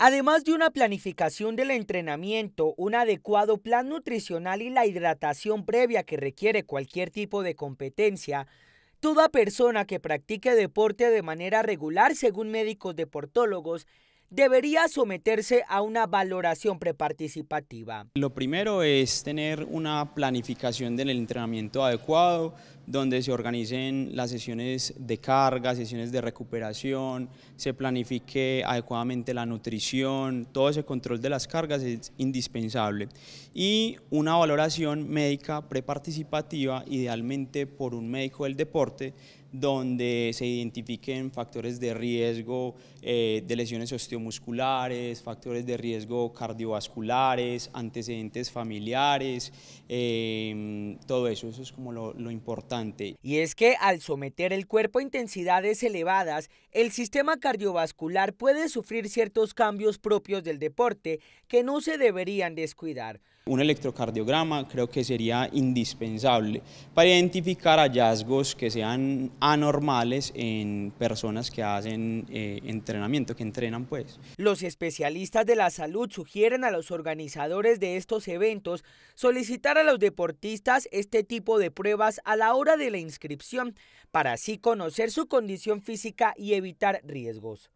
Además de una planificación del entrenamiento, un adecuado plan nutricional y la hidratación previa que requiere cualquier tipo de competencia, toda persona que practique deporte de manera regular, según médicos deportólogos, debería someterse a una valoración preparticipativa. Lo primero es tener una planificación del entrenamiento adecuado, donde se organicen las sesiones de carga, sesiones de recuperación, se planifique adecuadamente la nutrición, todo ese control de las cargas es indispensable. Y una valoración médica preparticipativa, idealmente por un médico del deporte, donde se identifiquen factores de riesgo eh, de lesiones osteoarticulares musculares, factores de riesgo cardiovasculares, antecedentes familiares, em, todo eso, eso es como lo, importante. Y es que al someter el cuerpo a intensidades elevadas, el sistema cardiovascular puede sufrir ciertos cambios propios del deporte que no se deberían descuidar. Un electrocardiograma creo que sería indispensable para identificar hallazgos que sean anormales en personas que hacen eh, entrenamiento, que entrenan pues. Los especialistas de la salud sugieren a los organizadores de estos eventos solicitar a los deportistas este tipo de pruebas a la hora de la inscripción para así conocer su condición física y evitar riesgos.